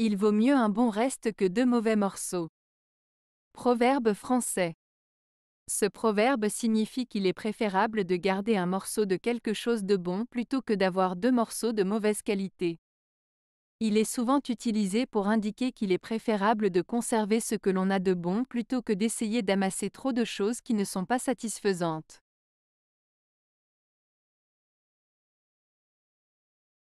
Il vaut mieux un bon reste que deux mauvais morceaux. Proverbe français. Ce proverbe signifie qu'il est préférable de garder un morceau de quelque chose de bon plutôt que d'avoir deux morceaux de mauvaise qualité. Il est souvent utilisé pour indiquer qu'il est préférable de conserver ce que l'on a de bon plutôt que d'essayer d'amasser trop de choses qui ne sont pas satisfaisantes.